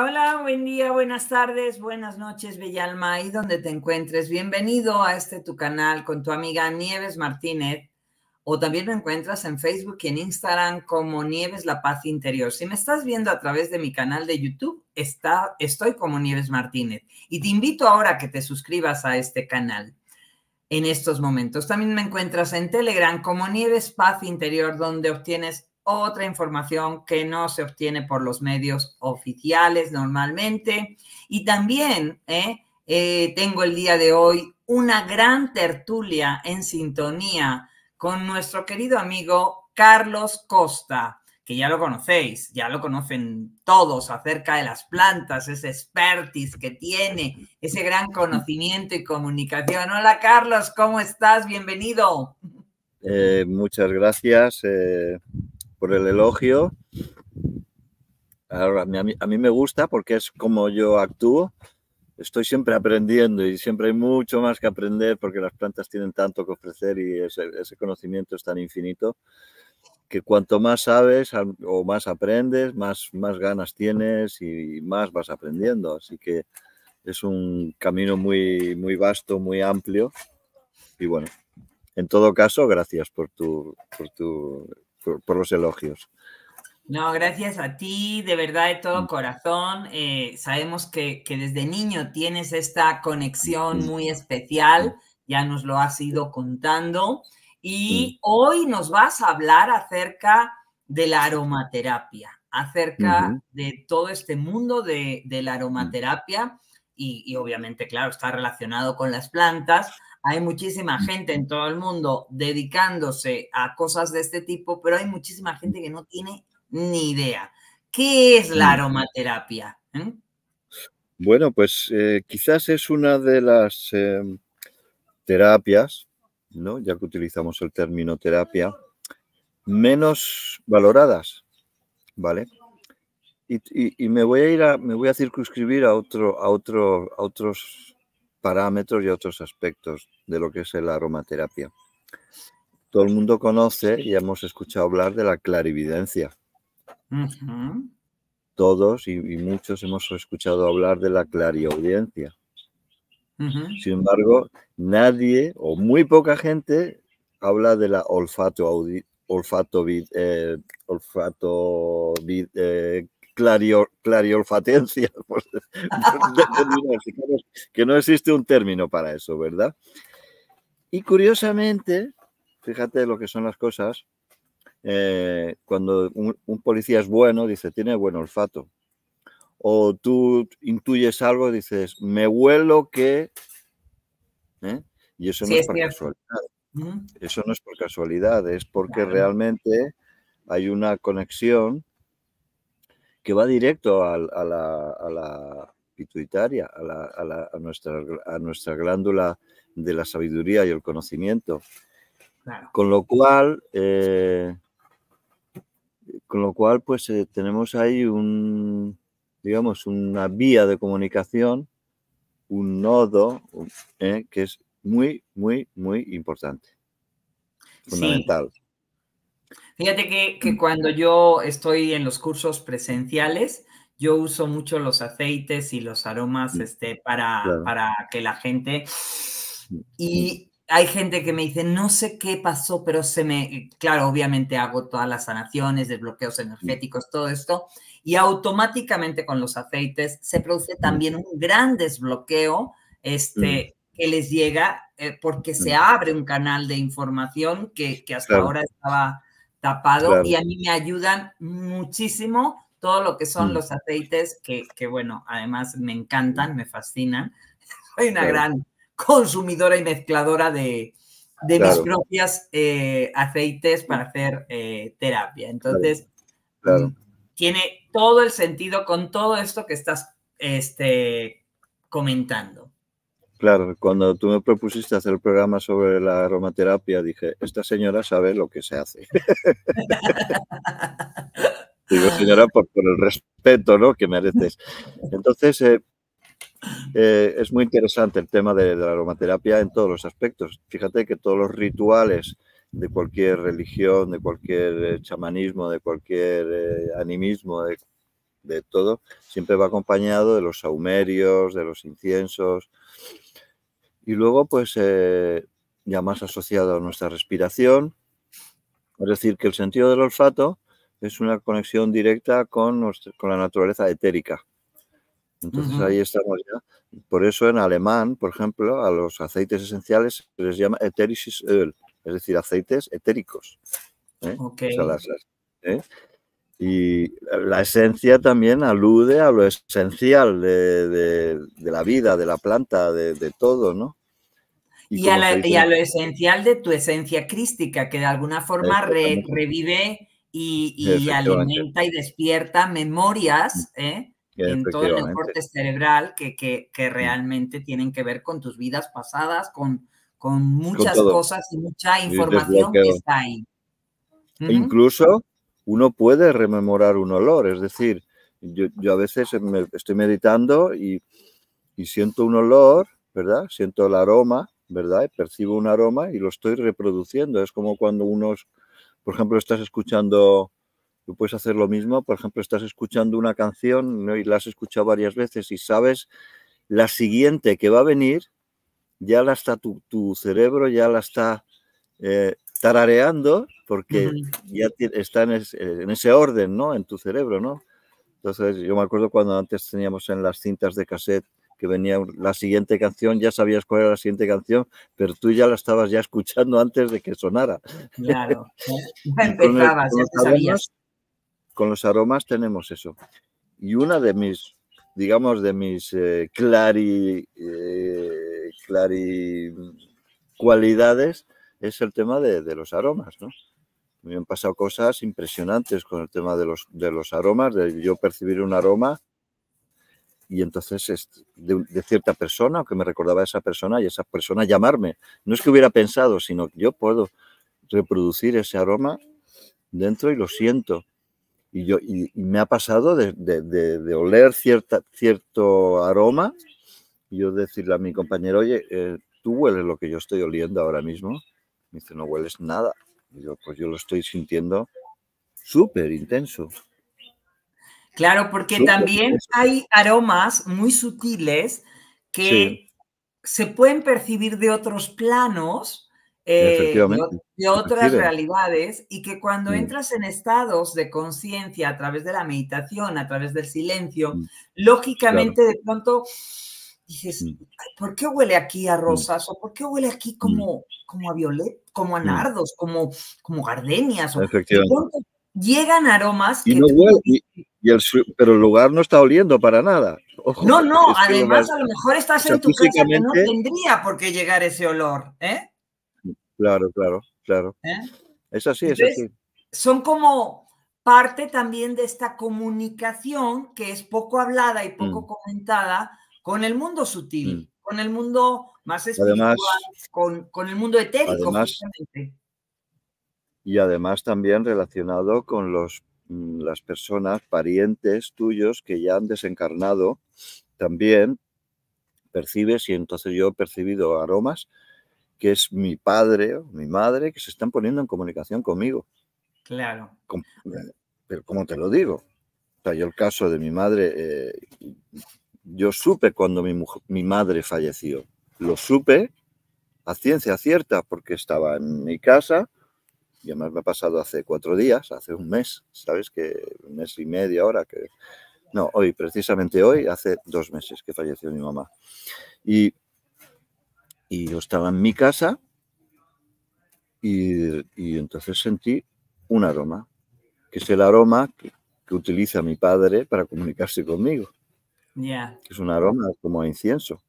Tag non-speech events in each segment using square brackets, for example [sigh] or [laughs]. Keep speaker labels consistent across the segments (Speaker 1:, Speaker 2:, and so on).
Speaker 1: Hola, buen día, buenas tardes, buenas noches, alma, y donde te encuentres. Bienvenido a este tu canal con tu amiga Nieves Martínez. O también me encuentras en Facebook y en Instagram como Nieves La Paz Interior. Si me estás viendo a través de mi canal de YouTube, está, estoy como Nieves Martínez. Y te invito ahora a que te suscribas a este canal en estos momentos. También me encuentras en Telegram como Nieves Paz Interior, donde obtienes otra información que no se obtiene por los medios oficiales normalmente. Y también eh, eh, tengo el día de hoy una gran tertulia en sintonía con nuestro querido amigo Carlos Costa, que ya lo conocéis, ya lo conocen todos acerca de las plantas, ese expertise que tiene, ese gran conocimiento y comunicación. Hola Carlos, ¿cómo estás? Bienvenido.
Speaker 2: Eh, muchas gracias por el elogio. a, mí, me gusta porque es como yo actúo. Estoy siempre aprendiendo y siempre hay mucho más que aprender porque las plantas tienen tanto que ofrecer y ese, conocimiento es tan infinito que cuanto más sabes o más aprendes, más, más ganas tienes y más vas aprendiendo. Así que es un camino muy, muy vasto, muy amplio. Y bueno, en todo caso, gracias por tu, por tu por, los elogios.
Speaker 1: No, gracias a ti, de verdad, de todo mm. corazón. Eh, sabemos que, desde niño tienes esta conexión muy especial, ya nos lo has ido contando. Y hoy nos vas a hablar acerca de la aromaterapia, acerca de todo este mundo de, la mm. aromaterapia. y, obviamente, claro, está relacionado con las plantas, hay muchísima mm. gente en todo el mundo dedicándose a cosas de este tipo, pero hay muchísima mm. gente que no tiene ni idea. ¿Qué es la mm. aromaterapia?
Speaker 2: Bueno, pues eh, quizás es una de las em, terapias, ¿no? ya que utilizamos el término terapia, menos valoradas, ¿vale? Y, me voy a ir a, me voy a circunscribir a otro, a otro, a otros parámetros y otros aspectos de lo que es la aromaterapia. Todo el mundo conoce y hemos escuchado hablar de la clarividencia. Todos y, muchos hemos escuchado hablar de la clariaudiencia. Sin embargo, nadie o muy poca gente habla de la olfato, olfato, eh, olfato eh, clarior, clariorfatencia, [laughs] que no existe un término para eso, ¿verdad? Y curiosamente, fíjate lo que son las cosas, eh, cuando un, policía es bueno, dice, tiene buen olfato. O tú intuyes algo, dices, me huelo que... ¿eh? Y eso no es, por casualidad. Eso no es por casualidad, es porque realmente hay una conexión que va directo a, la, pituitaria, a, nuestra, glándula de la sabiduría y el conocimiento. Con lo cual, eh, con lo cual, pues eh, tenemos ahí un, digamos, una vía de comunicación, un nodo eh, que es muy, muy, muy importante, fundamental.
Speaker 1: Fíjate que, que, mm. cuando yo estoy en los cursos presenciales, yo uso mucho los aceites y los aromas mm. este, para, para que la gente... Mm, y hay gente que me dice, no sé qué pasó, pero se me... Claro, obviamente hago todas las sanaciones, desbloqueos energéticos, todo esto. Y automáticamente con los aceites se produce también un gran desbloqueo este, que les llega eh, porque se abre un canal de información que, que hasta ahora estaba tapado y a mí me ayudan muchísimo todo lo que son mm. los aceites que, bueno, además me encantan, me fascinan. [laughs] Soy una gran consumidora y mezcladora de, mis propias eh, aceites mm. para hacer eh, terapia. Entonces, mm, tiene todo el sentido con todo esto que estás este, comentando.
Speaker 2: Claro, cuando tú me propusiste hacer el programa sobre la aromaterapia, dije, esta señora sabe lo que se hace. [laughs] Digo, señora, por, el respeto ¿no? que mereces. Entonces, eh, eh, es muy interesante el tema de, la aromaterapia en todos los aspectos. Fíjate que todos los rituales de cualquier religión, de cualquier eh, chamanismo, de cualquier animismo, de, de, todo, siempre va acompañado de los saumerios, de los inciensos, y luego, pues, eh, ya más asociado a nuestra respiración, es decir, que el sentido del olfato es una conexión directa con, con la naturaleza etérica. Entonces ahí estamos ya. Por eso en alemán, por ejemplo, a los aceites esenciales se les llama eterisches Öl, es decir, aceites etéricos. ¿eh? ¿eh? Y la esencia también alude a lo esencial de, la vida, de la planta, de, todo, ¿no?
Speaker 1: Y, a lo esencial de tu esencia crística, que de alguna forma revive y, alimenta y despierta memorias ¿eh? en todo el corte cerebral que, mm. realmente tienen que ver con tus vidas pasadas, con, muchas cosas y mucha información que está ahí.
Speaker 2: E incluso uno puede rememorar un olor, es decir, yo, a veces estoy meditando y, siento un olor, ¿verdad? Siento el aroma, ¿verdad? Percibo un aroma y lo estoy reproduciendo. Es como cuando unos, por ejemplo, estás escuchando, tú puedes hacer lo mismo, por ejemplo, estás escuchando una canción y la has escuchado varias veces y sabes la siguiente que va a venir, ya la está tu, cerebro, ya la está eh, tarareando porque ya están eh, en ese orden, ¿no? En tu cerebro, ¿no? Entonces, yo me acuerdo cuando antes teníamos en las cintas de cassette que venía la siguiente canción, ya sabías cuál era la siguiente canción, pero tú ya la estabas ya escuchando antes de que sonara. Claro,
Speaker 1: ya [laughs] empezabas, con ya sabías.
Speaker 2: con los aromas tenemos eso. Y una de mis, digamos, de mis eh, clari, eh, cualidades es el tema de los aromas, ¿no? me han pasado cosas impresionantes con el tema de los, de los aromas, de yo percibir un aroma y entonces de, cierta persona que me recordaba a esa persona y esa persona llamarme. No es que hubiera pensado, sino que yo puedo reproducir ese aroma dentro y lo siento. Y, yo, y, me ha pasado de, de, oler cierta, cierto aroma y yo decirle a mi compañero, oye, eh, ¿tú hueles lo que yo estoy oliendo ahora mismo? Me dice, no hueles nada pues yo lo estoy sintiendo súper intenso.
Speaker 1: Claro, porque también hay aromas muy sutiles que se pueden percibir de otros planos, eh, de, otras realidades, y que cuando mm. entras en estados de conciencia a través de la meditación, a través del silencio, mm. lógicamente de pronto dices, mm. ¿por qué huele aquí a rosas? ¿O por qué huele aquí como, como a violeta? como anardos, como, como gardenias. Llegan aromas y No
Speaker 2: pero el lugar no está oliendo para nada. no, no, además a
Speaker 1: lo mejor estás en tu casa que no tendría por qué llegar ese olor. ¿eh?
Speaker 2: Claro, claro, claro. ¿Eh? Es así, es así.
Speaker 1: Son como parte también de esta comunicación que es poco hablada y poco mm. comentada con el mundo sutil. Mm con el mundo más espiritual, con, el mundo etérico.
Speaker 2: y además también relacionado con los, mm, las personas, parientes tuyos que ya han desencarnado, también percibes, y entonces yo he percibido aromas, que es mi padre mi madre, que se están poniendo en comunicación conmigo. Claro. Eh, pero ¿cómo te lo digo? yo el caso de mi madre, eh, yo supe cuando mi, madre falleció. Lo supe a ciencia cierta porque estaba en mi casa y además me ha pasado hace cuatro días, hace un mes, ¿sabes? Que un mes y medio ahora que... No, hoy, precisamente hoy, hace dos meses que falleció mi mamá. Y, yo estaba en mi casa y, entonces sentí un aroma, que es el aroma que utiliza mi padre para comunicarse conmigo es un aroma como a incienso.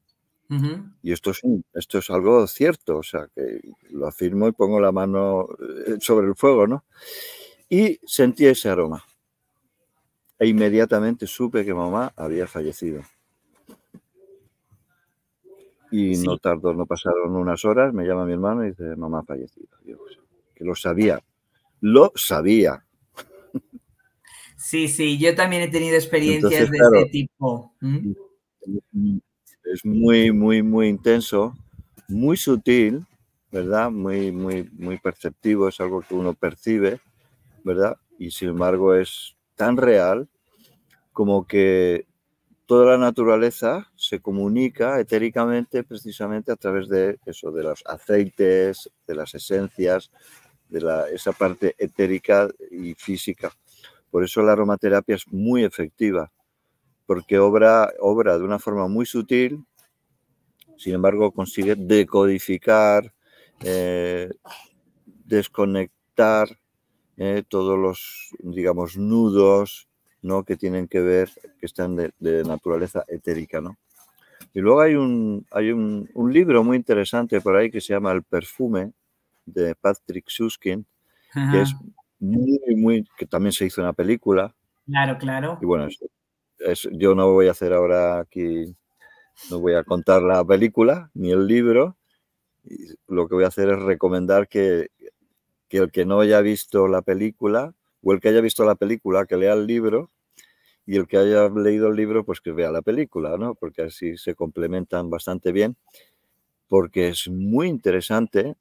Speaker 2: Y esto es, esto es algo cierto, o sea, que lo afirmo y pongo la mano eh, sobre el fuego, ¿no? Y sentí ese aroma. E inmediatamente supe que mamá había fallecido. Y no tardó, no pasaron unas horas, me llama mi hermano y dice, mamá ha fallecido. que lo sabía, lo sabía,
Speaker 1: Sí, sí, yo también he tenido experiencias de este
Speaker 2: tipo. Es muy, muy, muy intenso, muy sutil, ¿verdad? Muy, muy, muy perceptivo, es algo que uno percibe, ¿verdad? Y sin embargo es tan real como que toda la naturaleza se comunica etéricamente precisamente a través de eso, de los aceites, de las esencias, de la, esa parte etérica y física. Por eso la aromaterapia es muy efectiva, porque obra, obra de una forma muy sutil, sin embargo consigue decodificar, eh, desconectar eh, todos los, digamos, nudos ¿no? que tienen que ver, que están de, naturaleza etérica. ¿no? Y luego hay, un, hay un, libro muy interesante por ahí que se llama El perfume de Patrick Suskin, que es muy, muy, que también se hizo una película.
Speaker 1: Claro, claro.
Speaker 2: Y bueno, yo no voy a hacer ahora aquí, no voy a contar la película ni el libro. Y lo que voy a hacer es recomendar que, que el que no haya visto la película o el que haya visto la película, que lea el libro y el que haya leído el libro, pues que vea la película, ¿no? Porque así se complementan bastante bien, porque es muy interesante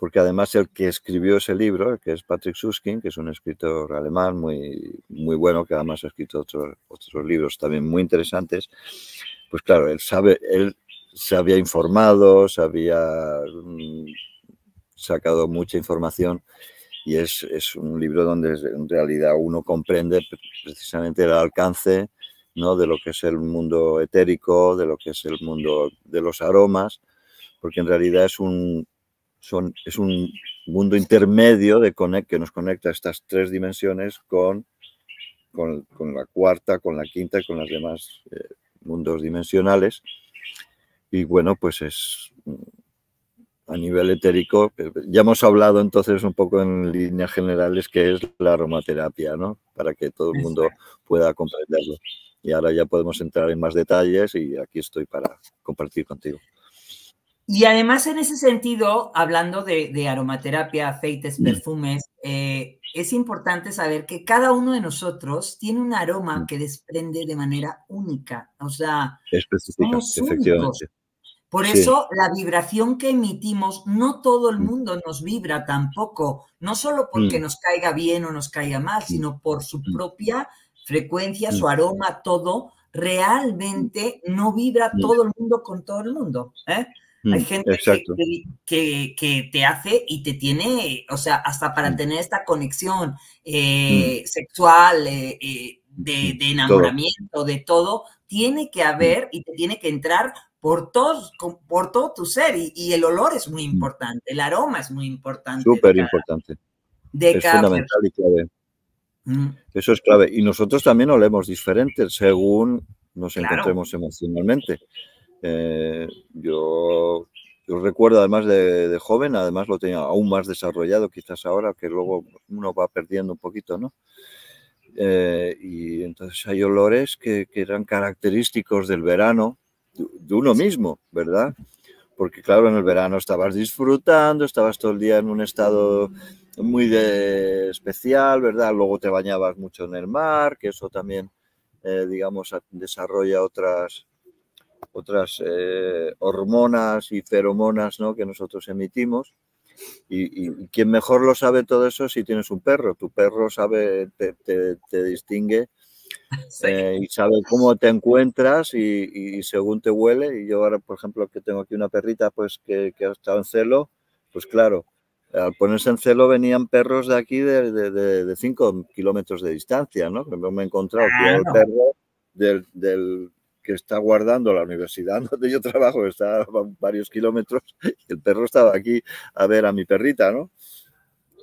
Speaker 2: porque además el que escribió ese libro, que es Patrick Suskin, que es un escritor alemán muy, muy bueno, que además ha escrito otros, otros libros también muy interesantes, pues claro, él sabe, él se había informado, se había mm, sacado mucha información y es, es, un libro donde en realidad uno comprende precisamente el alcance ¿no? de lo que es el mundo etérico, de lo que es el mundo de los aromas, porque en realidad es un, es un mundo intermedio de que nos conecta estas tres dimensiones con, con, la cuarta, con la quinta y con las demás eh, mundos dimensionales. Y bueno, pues es a nivel etérico. Ya hemos hablado entonces un poco en líneas generales que es la aromaterapia, ¿no? Para que todo el mundo pueda comprenderlo. Y ahora ya podemos entrar en más detalles y aquí estoy para compartir contigo.
Speaker 1: Y además en ese sentido, hablando de, aromaterapia, aceites, mm. perfumes, eh, es importante saber que cada uno de nosotros tiene un aroma mm. que desprende de manera única, o sea, somos Por eso la vibración que emitimos, no todo el mm. mundo nos vibra tampoco, no solo porque nos caiga bien o nos caiga mal, sino por su propia frecuencia, su aroma, todo, realmente no vibra todo el mundo con todo el mundo. ¿eh? Hay mm, gente que, te hace y te tiene, o sea, hasta para mm. tener esta conexión mm. eh, sexual, eh, eh, de, enamoramiento, de todo, tiene que haber y te tiene que entrar por todo, por todo tu ser. Y, el olor es muy importante, el aroma es muy importante. Súper
Speaker 2: importante. es fundamental y clave. Eso es clave. Y nosotros también olemos diferentes según nos encontremos emocionalmente. Eh, yo, recuerdo además de, joven, además lo tenía aún más desarrollado quizás ahora, que luego uno va perdiendo un poquito, ¿no? Eh, y entonces hay olores que, eran característicos del verano, de, uno mismo, ¿verdad? Porque claro, en el verano estabas disfrutando, estabas todo el día en un estado muy de especial, ¿verdad? Luego te bañabas mucho en el mar, que eso también, eh, digamos, desarrolla otras, otras eh, hormonas y feromonas ¿no? que nosotros emitimos. Y, y, quien mejor lo sabe todo eso si tienes un perro. Tu perro sabe, te, te, distingue [laughs] eh, y sabe cómo te encuentras y, según te huele. Y yo ahora, por ejemplo, que tengo aquí una perrita pues que, ha estado en celo, pues claro, al ponerse en celo venían perros de aquí de 5 kilómetros de distancia, ¿no? Me he encontrado el perro del, está guardando la universidad [laughs] donde yo trabajo, está a varios kilómetros, el perro estaba aquí a ver a mi perrita, ¿no?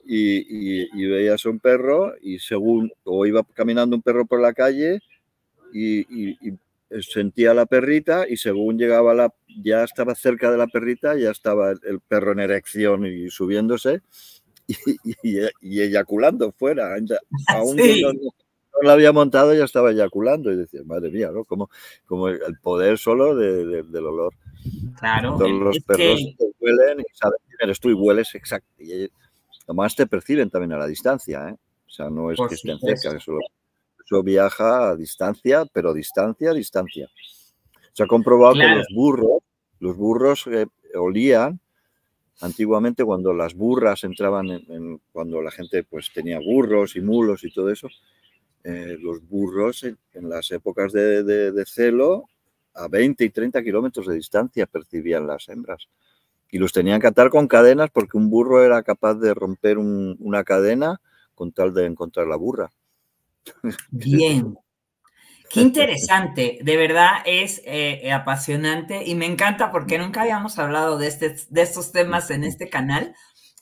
Speaker 2: Y, veías un perro y según, o iba caminando un perro por la calle y, sentía la perrita y según llegaba la, ya estaba cerca de la perrita, ya estaba el perro en erección y subiéndose [laughs] y, eyaculando fuera, [laughs] ah, la había montado ya estaba eyaculando y decía, madre mía, ¿no? Como, como el poder solo del olor. Claro. los perros huelen y saben quién eres tú y hueles exacto. Y además te perciben también a la distancia, ¿eh? O sea, no es que estén cerca, eso, viaja a distancia, pero distancia distancia. Se ha comprobado que los burros, los burros eh, olían antiguamente cuando las burras entraban en, cuando la gente pues tenía burros y mulos y todo eso eh, los burros en, las épocas de, celo a 20 y 30 kilómetros de distancia percibían las hembras. Y los tenían que atar con cadenas porque un burro era capaz de romper una cadena con tal de encontrar la burra. Bien.
Speaker 1: [laughs] Qué interesante, de verdad es eh, apasionante y me encanta porque nunca habíamos hablado de, este, de estos temas en este canal.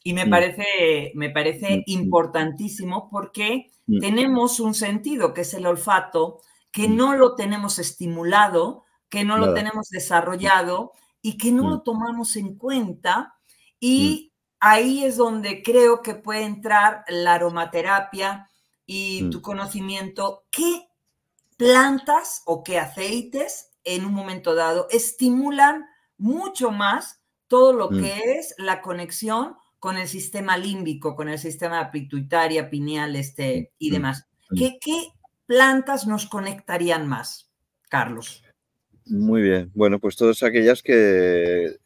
Speaker 1: Y me mm. parece, me parece mm, mm. importantísimo porque tenemos un sentido que es el olfato, que no lo tenemos estimulado, que no lo tenemos desarrollado y que no lo tomamos en cuenta. Y ahí es donde creo que puede entrar la aromaterapia y tu conocimiento. ¿Qué plantas o qué aceites en un momento dado estimulan mucho más todo lo que es la conexión con el sistema límbico, con el sistema pituitaria, pineal este, y demás. ¿Qué, plantas nos conectarían más, Carlos?
Speaker 2: Muy bien, bueno, pues todas aquellas eh,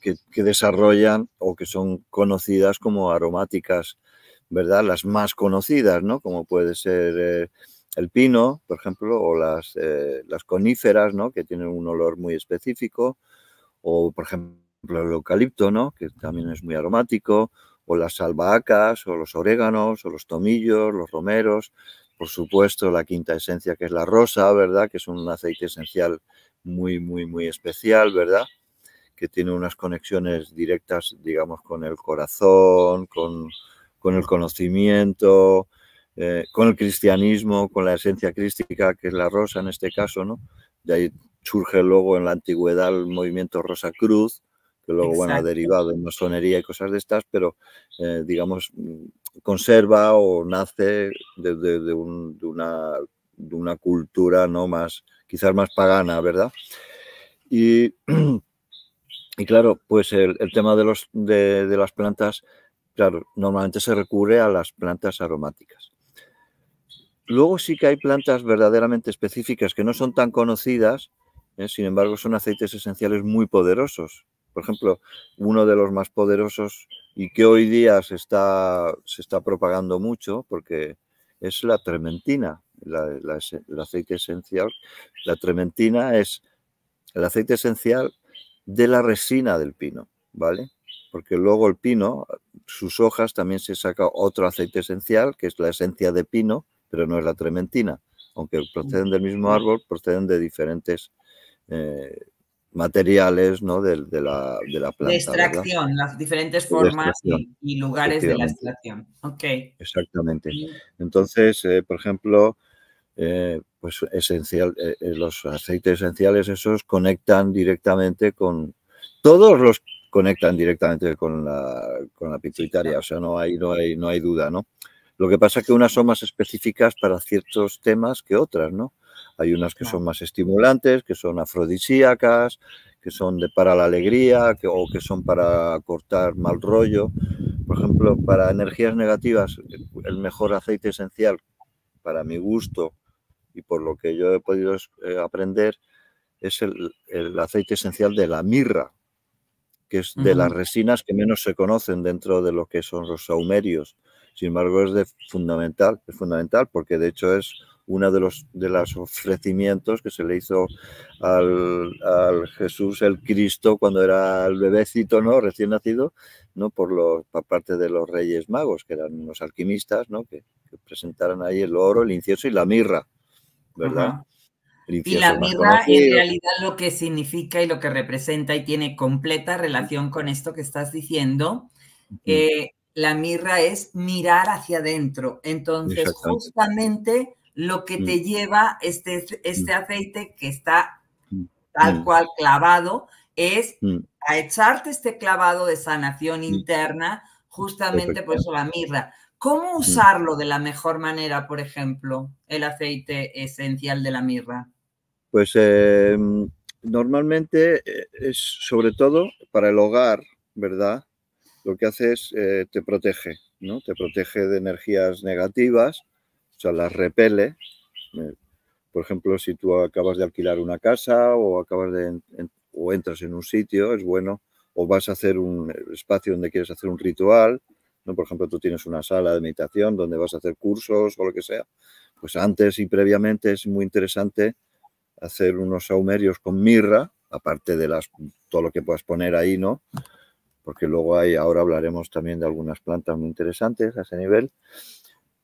Speaker 2: que, que, desarrollan o que son conocidas como aromáticas, ¿verdad? Las más conocidas, ¿no? Como puede ser eh, el pino, por ejemplo, o las, eh, las coníferas, ¿no? Que tienen un olor muy específico, o por ejemplo el eucalipto, ¿no? que también es muy aromático, o las albahacas, o los oréganos, o los tomillos, los romeros, por supuesto, la quinta esencia que es la rosa, ¿verdad? Que es un aceite esencial muy, muy, muy especial, ¿verdad? Que tiene unas conexiones directas, digamos, con el corazón, con, el conocimiento, eh, con el cristianismo, con la esencia crística, que es la rosa en este caso, ¿no? De ahí surge luego en la antigüedad el movimiento Rosa Cruz, luego, bueno, ha derivado en masonería y cosas de estas, pero eh, digamos, mm, conserva o nace de, una, cultura no quizás más pagana, ¿verdad? Y, [clears throat] claro, pues el, tema de, las plantas, claro, normalmente se recurre a las plantas aromáticas. Luego sí que hay plantas verdaderamente específicas que no son tan conocidas, ¿eh? sin embargo son aceites esenciales muy poderosos, por ejemplo, uno de los más poderosos y que hoy día se está, se está propagando mucho porque es la trementina, la, el aceite esencial. La trementina es el aceite esencial de la resina del pino, ¿vale? Porque luego el pino, sus hojas también se saca otro aceite esencial, que es la esencia de pino, pero no es la trementina. Aunque proceden del mismo árbol, proceden de diferentes eh, materiales ¿no? de, la, de la planta. De extracción,
Speaker 1: las diferentes formas y, lugares de la extracción. Okay.
Speaker 2: Exactamente. Entonces, eh, por ejemplo, eh, pues esencial, eh, los aceites esenciales, esos conectan directamente con. Todos los conectan directamente con la, con la pituitaria, o sea, no hay, no hay, no hay duda, ¿no? Lo que pasa es que unas son más específicas para ciertos temas que otras, ¿no? Hay unas que son más estimulantes, que son afrodisíacas, que son para la alegría o que son para cortar mal rollo. Por ejemplo, para energías negativas, el mejor aceite esencial, para mi gusto y por lo que yo he podido eh, aprender, es el, aceite esencial de la mirra, que es de las resinas que menos se conocen dentro de lo que son los saumerios. Sin embargo, es fundamental, es fundamental porque de hecho es una de los, de los ofrecimientos que se le hizo al, Jesús el Cristo cuando era el bebecito, ¿no? Recién nacido, ¿no? Por, los, parte de los reyes magos, que eran los alquimistas, ¿no? Que, presentaran ahí el oro, el incienso y la mirra, ¿verdad? Y la mirra en realidad
Speaker 1: lo que significa y lo que representa y tiene completa relación con esto que estás diciendo. Eh, la mirra es mirar hacia adentro. Entonces, justamente lo que te mm. lleva este, este mm. aceite que está mm. tal cual clavado es a echarte este clavado de sanación interna, justamente por eso la mirra. ¿Cómo usarlo de la mejor manera, por ejemplo, el aceite esencial de la mirra?
Speaker 2: Pues eh, normalmente eh, es sobre todo para el hogar, ¿verdad? Lo que hace es eh, te protege, ¿no? Te protege de energías negativas o sea, las repele. Por ejemplo, si tú acabas de alquilar una casa o acabas de entras en un sitio, es bueno, o vas a hacer un espacio donde quieres hacer un ritual, ¿no? Por ejemplo, tú tienes una sala de meditación donde vas a hacer cursos o lo que sea. Pues antes y previamente es muy interesante hacer unos saumerios con mirra, aparte de las, todo lo que puedas poner ahí, ¿no? Porque luego hay, ahora hablaremos también de algunas plantas muy interesantes a ese nivel.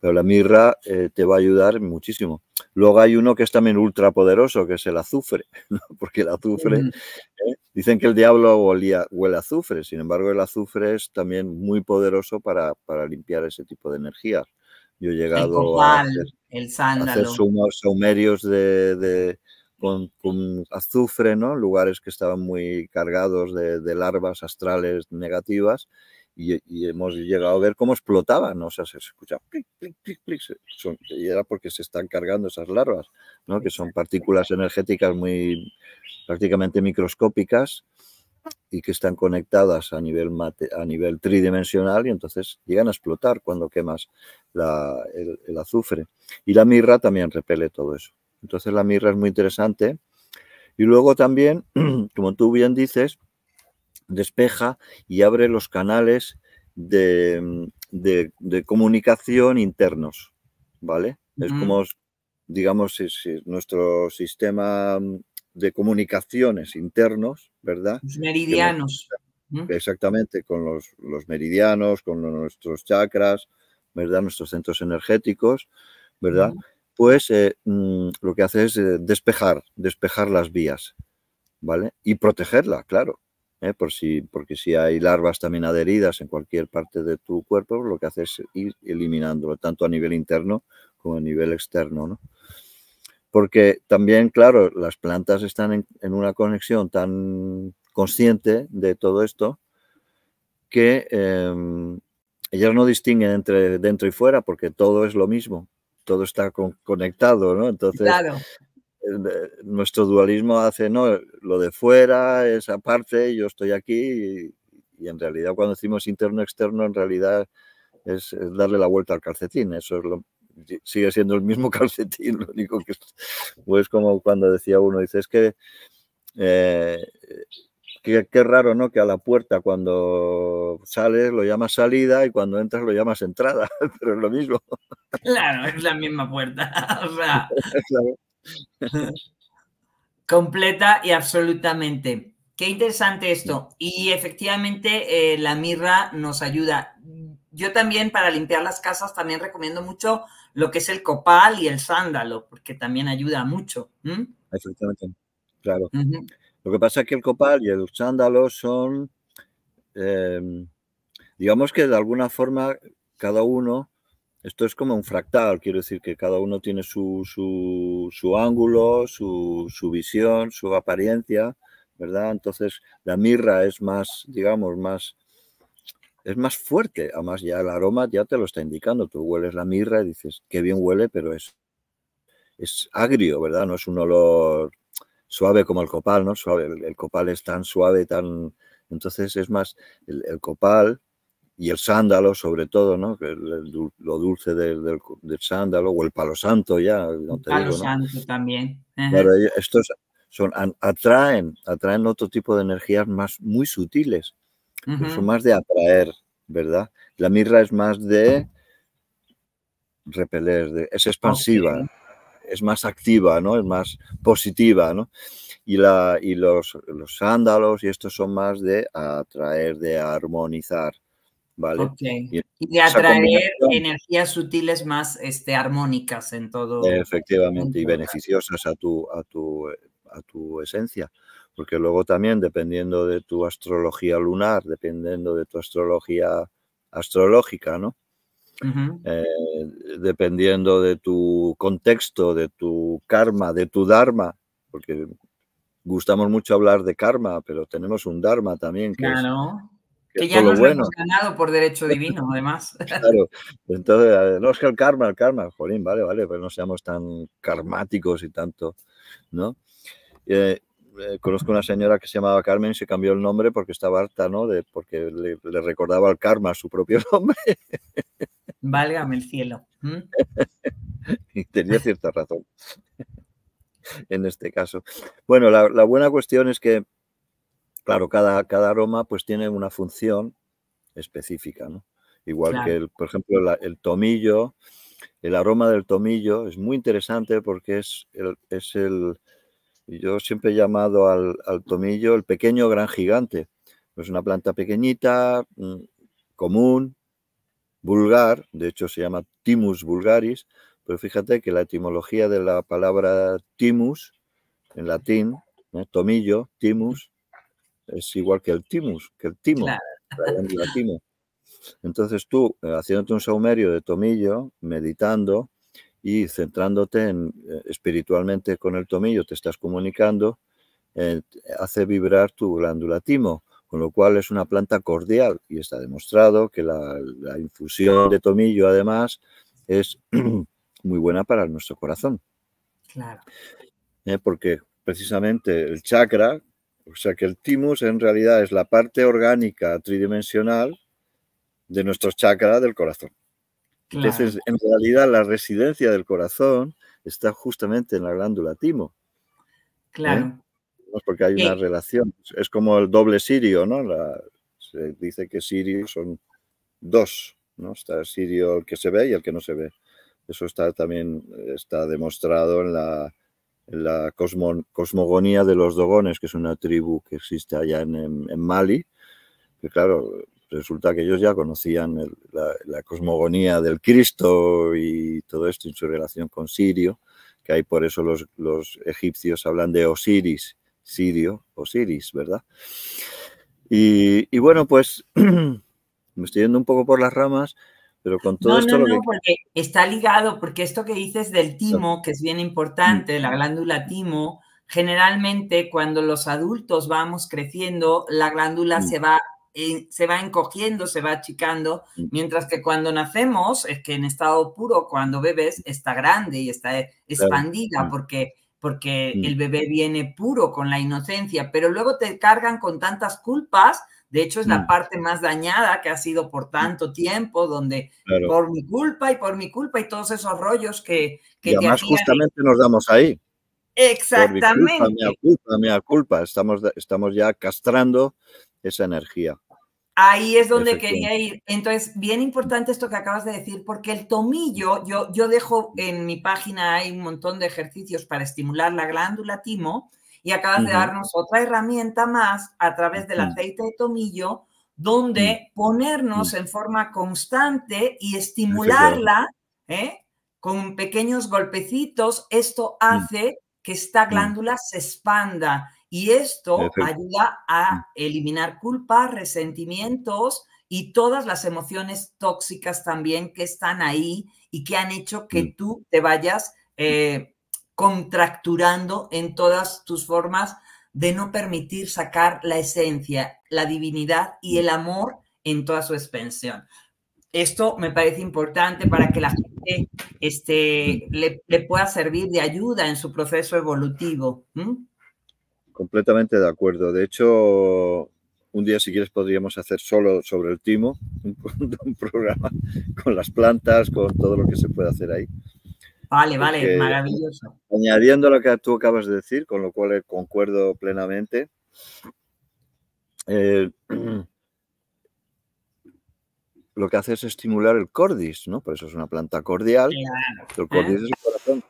Speaker 2: Pero la mirra eh, te va a ayudar muchísimo. Luego hay uno que es también ultra poderoso, que es el azufre, [laughs] porque el azufre, mm. ¿eh? dicen que el diablo olía, huele a azufre, sin embargo el azufre es también muy poderoso para, para limpiar ese tipo de energías. Yo he llegado a, hacer,
Speaker 1: el sándalo. a hacer
Speaker 2: sumerios de, de con, azufre, ¿no? lugares que estaban muy cargados de larvas astrales negativas, eh, y, hemos llegado a ver cómo explotaban, ¿no? o sea, se escucha y era porque se están cargando esas larvas, ¿no? que son partículas energéticas muy prácticamente microscópicas y que están conectadas a nivel, a nivel tridimensional y entonces llegan a explotar cuando quemas el, azufre. Y la mirra también repele todo eso. Entonces la mirra es muy interesante. Y luego también, [clears throat] como tú bien dices, despeja y abre los canales de, comunicación internos, ¿vale? Es como, digamos, nuestro sistema de comunicaciones internos, ¿verdad? Los
Speaker 1: meridianos.
Speaker 2: exactamente, con los, meridianos, con nuestros chakras, ¿verdad? Nuestros centros energéticos, ¿verdad? Pues eh, mm, lo que hace es eh, despejar, despejar las vías, ¿vale? Y protegerla, claro. ¿eh? Por si, porque si hay larvas también adheridas en cualquier parte de tu cuerpo, lo que haces es ir eliminándolo, tanto a nivel interno como a nivel externo. ¿no? Porque también, claro, las plantas están en, una conexión tan consciente de todo esto que em, ellas no distinguen entre dentro y fuera porque todo es lo mismo, todo está conectado, ¿no? Entonces, claro. Eh, nuestro dualismo hace, no, lo de fuera esa parte yo estoy aquí y, en realidad cuando decimos interno-externo, en realidad es, darle la vuelta al calcetín, eso es lo, sigue siendo el mismo [laughs] calcetín, lo único que es, pues como cuando decía uno, dice, es que... Eh, qué, raro, ¿no? Que a la puerta cuando sales lo llamas salida y cuando entras lo llamas entrada, [laughs] pero es lo mismo.
Speaker 1: Claro, es la misma puerta.
Speaker 2: [laughs]
Speaker 1: Completa y absolutamente. Qué interesante esto. Y efectivamente eh, la mirra nos ayuda. Yo también para limpiar las casas también recomiendo mucho lo que es el copal y el sándalo, porque también ayuda mucho.
Speaker 2: claro. Lo que pasa es que el copal y el sándalo son, eh, digamos que de alguna forma cada uno esto es como un fractal, quiero decir que cada uno tiene su, ángulo, su, visión, su apariencia, ¿verdad? Entonces la mirra es más, digamos, más, es más fuerte. Además ya el aroma ya te lo está indicando. Tú hueles la mirra y dices, qué bien huele, pero es, es agrio, ¿verdad? No es un olor suave como el copal, ¿no? el, copal es tan suave, tan... Entonces es más, el copal y el sándalo sobre todo, ¿no? lo dulce del, sándalo o el palo santo ya. No palo santo también. estos son, atraen, atraen otro tipo de energías más muy sutiles, son más de atraer, ¿verdad? La mirra es más de repeler, es expansiva, es más activa, ¿no? Es más positiva, ¿no? y, la, y los, los, sándalos y estos son más de atraer, de armonizar. ¿vale? Y, atraer
Speaker 1: energías sutiles más este, armónicas en todo.
Speaker 2: Efectivamente, y beneficiosas a tu, a, tu, a tu esencia. Porque luego también, dependiendo de tu astrología lunar, dependiendo de tu astrología astrológica, ¿no? Eh, dependiendo de tu contexto, de tu karma, de tu dharma, porque gustamos mucho hablar de karma, pero tenemos un dharma también, que claro. Que, ya nos hemos
Speaker 1: ganado por derecho [laughs] divino, además. claro.
Speaker 2: Entonces, no es que el karma, el karma, jolín, vale, vale, pero no seamos tan karmáticos y tanto, ¿no? Eh, eh, conozco una señora que se llamaba Carmen y se cambió el nombre porque estaba harta, ¿no? porque le, recordaba al karma su propio [laughs] nombre.
Speaker 1: Válgame el cielo. ¿Mm?
Speaker 2: y tenía cierta razón en este caso. Bueno, la buena cuestión es que Claro, cada, cada aroma pues tiene una función específica, ¿no? Igual que, por ejemplo, el tomillo, el aroma del tomillo es muy interesante porque es el, es el yo siempre he llamado al, tomillo el pequeño gran gigante. Es una planta pequeñita, mm, común, vulgar, de hecho se llama Timus vulgaris, pero fíjate que la etimología de la palabra timus en latín, tomillo, timus, es igual que el timus, que el timo, timo. Entonces tú, eh, haciéndote un saumerio de tomillo, meditando y centrándote eh, espiritualmente con el tomillo, te estás comunicando, eh, hace vibrar tu glándula timo, con lo cual es una planta cordial y está demostrado que la, infusión de tomillo, además, es [clears throat] muy buena para nuestro corazón. Claro. porque precisamente el chakra, o sea que el timus en realidad es la parte orgánica tridimensional de nuestro chakra del corazón. Entonces, en realidad, la residencia del corazón está justamente en la glándula timo. ¿eh? Claro. Porque hay una relación. Es como el doble sirio, ¿no? se dice que sirio son dos, ¿no? Está el sirio el que se ve y el que no se ve. Eso está también eh, está demostrado en la la cosmogonía de los dogones, que es una tribu que existe allá en, Mali, que claro, resulta que ellos ya conocían la, cosmogonía del Cristo y todo esto en su relación con Sirio, que hay por eso los, egipcios hablan de Osiris, Sirio, Osiris, ¿verdad? Y, y bueno, pues [clears throat] me estoy yendo un poco por las ramas, con todo no, esto. No, no,
Speaker 1: porque está ligado, porque esto que dices del timo, que es bien importante, la glándula timo, generalmente cuando los adultos vamos creciendo, la glándula se va eh, se va encogiendo, se va achicando, mm. mientras que cuando nacemos, es que en estado puro, cuando bebes, mm. está grande y está eh, expandida, mm. porque, porque el bebé viene puro con la inocencia, pero luego te cargan con tantas culpas de hecho, es la mm. parte más dañada que ha sido por mm. tanto tiempo, donde por mi culpa y por mi culpa y todos esos rollos que... y además justamente
Speaker 2: nos damos ahí.
Speaker 1: Exactamente. Por mi
Speaker 2: culpa, culpa. Estamos, estamos ya castrando esa energía.
Speaker 1: Ahí es donde quería ir. Entonces, bien importante esto que acabas de decir, porque el tomillo, yo, yo dejo en mi página, hay un montón de ejercicios para estimular la glándula timo, y acabas de darnos otra herramienta más a través del aceite de tomillo, donde ponernos en forma constante y estimularla ¿eh? con pequeños golpecitos, esto mm. hace que esta mm. glándula se expanda y esto ayuda a mm. eliminar culpa, resentimientos y todas las emociones tóxicas también que están ahí y que han hecho que tú te vayas eh, contracturando en todas tus formas de no permitir sacar la esencia, la divinidad y el amor en toda su expansión. Esto me parece importante para que la gente este, le, pueda servir de ayuda en su proceso evolutivo.
Speaker 2: Completamente de acuerdo. De hecho, un día si quieres podríamos hacer solo sobre el timo, [laughs] un programa con las plantas, con todo lo que se puede hacer ahí. Vale, vale, maravilloso. Añadiendo lo que tú acabas de decir, con lo cual eh, concuerdo plenamente. Eh, [clears throat] lo que hace es estimular el cordis, ¿no? Por eso es una planta cordial. El ¿eh? cordis es el corazón.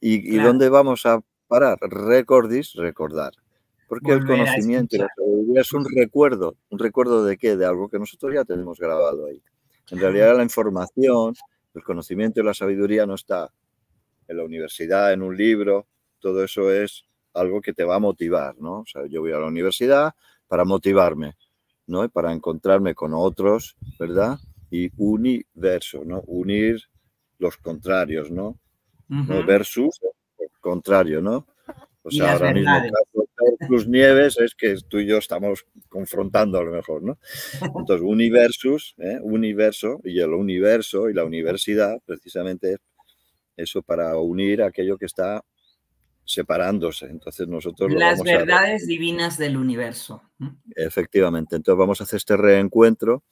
Speaker 2: ¿Y, dónde vamos a parar? Recordis, recordar. Porque el conocimiento la sabiduría es un recuerdo. ¿Un recuerdo de qué? De algo que nosotros ya tenemos grabado ahí. En realidad la información, el conocimiento y la sabiduría no está en la universidad, en un libro, todo eso es algo que te va a motivar, ¿no? O sea, yo voy a la universidad para motivarme, ¿no? Y para encontrarme con otros, ¿verdad? Y universo, ¿no? Unir los contrarios, ¿no? ¿No? Versus contrario, ¿no? O sea, ahora mismo los Nieves es que tú y yo estamos confrontando a lo mejor, ¿no? Entonces, universus, ¿eh? universo, y el universo y la universidad precisamente es eso para unir aquello que está separándose. Entonces nosotros... Las verdades
Speaker 1: divinas del universo.
Speaker 2: Efectivamente, entonces vamos a hacer este reencuentro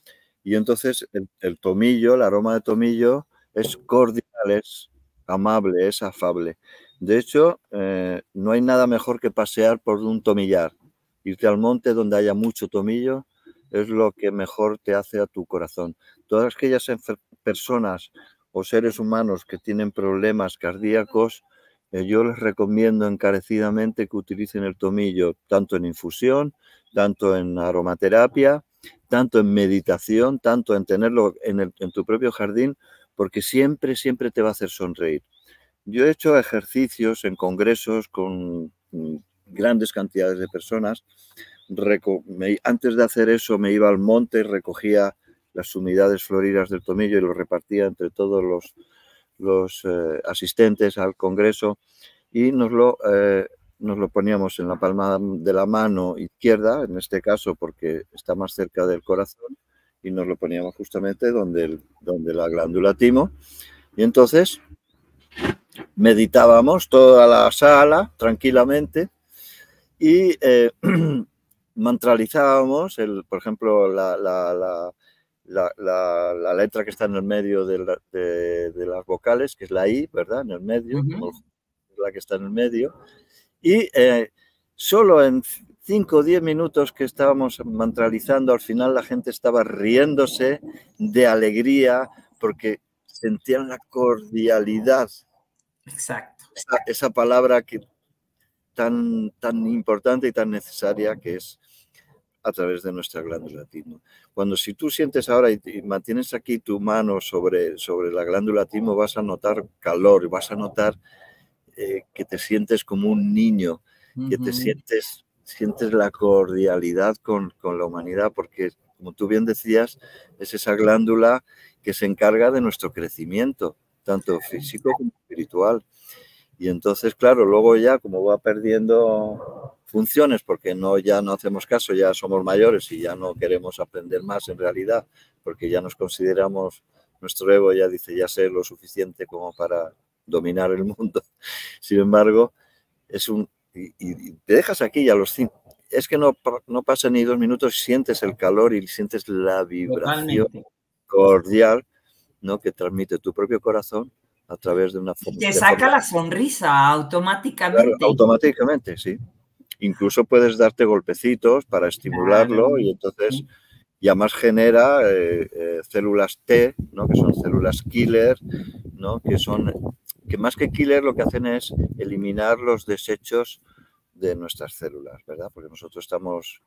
Speaker 2: y entonces el, tomillo, el aroma de tomillo es cordial, es amable, es afable. De hecho, eh, no hay nada mejor que pasear por un tomillar. Irte al monte donde haya mucho tomillo es lo que mejor te hace a tu corazón. Todas aquellas personas o seres humanos que tienen problemas cardíacos, eh, yo les recomiendo encarecidamente que utilicen el tomillo tanto en infusión, tanto en aromaterapia, tanto en meditación, tanto en tenerlo en, tu propio jardín, porque siempre, siempre te va a hacer sonreír. Yo he hecho ejercicios en congresos con mm, grandes cantidades de personas. Antes de hacer eso me iba al monte, y recogía las unidades floridas del tomillo y lo repartía entre todos los, los eh, asistentes al Congreso y nos lo, eh, nos lo poníamos en la palma de la mano izquierda, en este caso porque está más cerca del corazón, y nos lo poníamos justamente donde, donde la glándula timo. Y entonces meditábamos toda la sala tranquilamente y eh, [clears throat] mantralizábamos, el, por ejemplo, la la, letra que está en el medio de, las vocales, que es la I, ¿verdad? En el medio, la que está en el medio. Y eh, solo en cinco o 10 minutos que estábamos mantralizando, al final la gente estaba riéndose de alegría porque sentían la cordialidad. Exacto. Esa, esa palabra que tan, tan importante y tan necesaria que es a través de nuestra glándula timo. Cuando si tú sientes ahora y, mantienes aquí tu mano sobre, sobre la glándula timo, vas a notar calor, vas a notar eh, que te sientes como un niño, que te sientes, sientes la cordialidad con, con la humanidad, porque como tú bien decías, es esa glándula que se encarga de nuestro crecimiento, tanto físico como espiritual. Y entonces, claro, luego ya como va perdiendo funciones, porque no ya no hacemos caso, ya somos mayores y ya no queremos aprender más en realidad, porque ya nos consideramos, nuestro ego ya dice, ya sé lo suficiente como para dominar el mundo. [laughs] Sin embargo, es un... Y, te dejas aquí ya los cinco. Es que no, no ni dos minutos y sientes el calor y sientes la vibración cordial ¿no? que transmite tu propio corazón a través de una foto Te saca
Speaker 1: la sonrisa automáticamente. automáticamente,
Speaker 2: sí. Incluso puedes darte golpecitos para estimularlo y entonces ya más genera eh, eh, células T, ¿no? que son células killer, ¿no? que son que más que killer lo que hacen es eliminar los desechos de nuestras células, ¿verdad? Porque nosotros estamos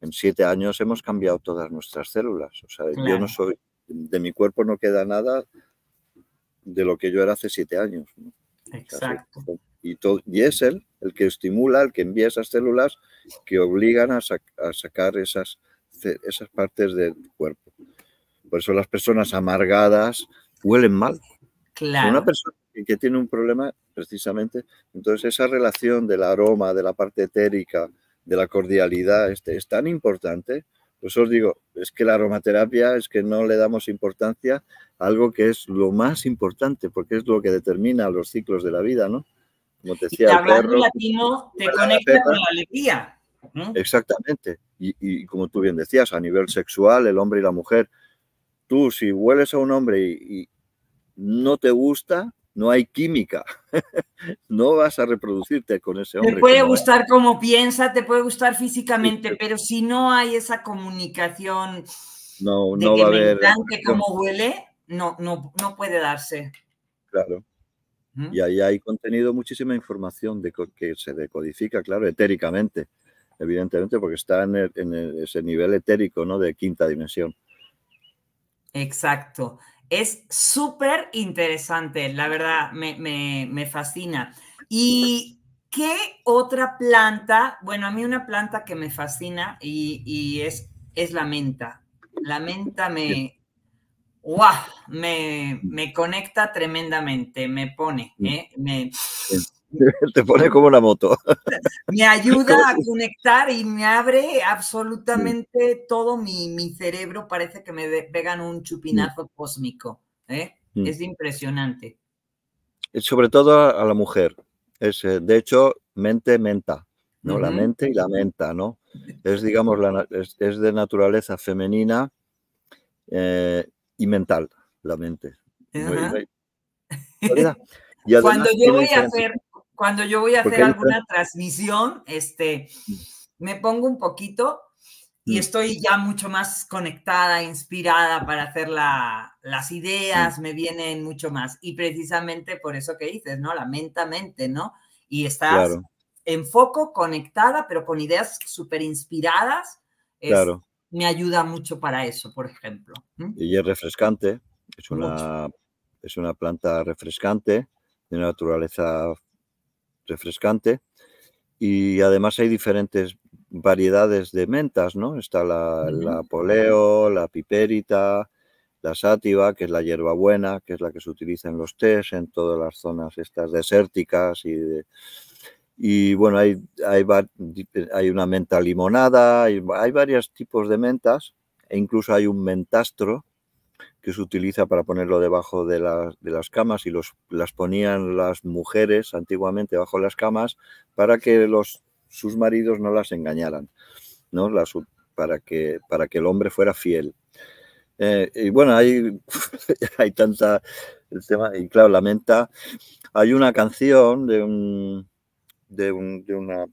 Speaker 2: en siete años hemos cambiado todas nuestras células. O sea, yo no soy, de mi cuerpo no queda nada de lo que yo era hace siete años.
Speaker 1: Exacto.
Speaker 2: Y, todo, y es él el que estimula, el que envía esas células que obligan a, sacar esas, esas partes del cuerpo. Por eso las personas amargadas huelen mal. Claro. Una persona que tiene un problema, precisamente, entonces esa relación del aroma, de la parte etérica, de la cordialidad, este, es tan importante pues os digo, es que la aromaterapia es que no le damos importancia a algo que es lo más importante, porque es lo que determina los ciclos de la vida, ¿no? Como te decía, y perro,
Speaker 1: latino te conecta con la alegría.
Speaker 2: Exactamente. Y, como tú bien decías, a nivel sexual, el hombre y la mujer, tú si hueles a un hombre y no te gusta, no hay química. [laughs] no vas a reproducirte con ese hombre. Te puede gustar
Speaker 1: como piensa, te puede gustar físicamente, pero si no hay esa comunicación
Speaker 2: no, de no que cómo
Speaker 1: huele, no, no, no puede darse.
Speaker 2: Claro. Y ahí hay contenido, muchísima información de, que se decodifica, claro, etéricamente, evidentemente, porque está en, ese nivel etérico, ¿no? De quinta dimensión.
Speaker 1: Exacto. Es súper interesante, la verdad, me, fascina. ¿Y qué otra planta? Bueno, a mí una planta que me fascina y, es, es la menta. La menta me, ¡Wow! Me, conecta tremendamente, me pone, ¿eh? me,
Speaker 2: [laughs] Te pone como la moto. [laughs]
Speaker 1: Me ayuda a conectar y me abre absolutamente todo mi, cerebro. Parece que me pegan un chupinazo cósmico. ¿eh? Mm. Es impresionante.
Speaker 2: Sobre todo a la mujer. Es, eh, de hecho, mente, menta. ¿no? La mente y la menta, ¿no? [laughs] Es, digamos, es, de naturaleza femenina eh, y mental, la mente. Cuando yo voy a hacer
Speaker 1: cuando yo voy a hacer alguna transmisión, este, mm. me pongo un poquito y mm. estoy ya mucho más conectada, inspirada para hacer las ideas, mm. me vienen mucho más. Y precisamente por eso que dices, ¿no? La ¿no? Y estás en foco, conectada, pero con ideas súper inspiradas. claro. Me ayuda mucho para eso, por ejemplo.
Speaker 2: Y es refrescante, es una, es una planta refrescante, de una naturaleza refrescante. Y además hay diferentes variedades de mentas, ¿no? Está la, la poleo, la piperita, la sátiva, que es la hierbabuena, que es la que se utiliza en los tés, en todas las zonas estas desérticas y y bueno, hay, una menta limonada, hay varios tipos de mentas, e incluso hay un mentastro, que se utiliza para ponerlo debajo de, las camas y los, las ponían las mujeres antiguamente bajo las camas para que sus maridos no las engañaran, para, que, el hombre fuera fiel. Eh, y bueno, [laughs] hay, tanta... El tema, y claro, la menta... Hay una canción de, de, una...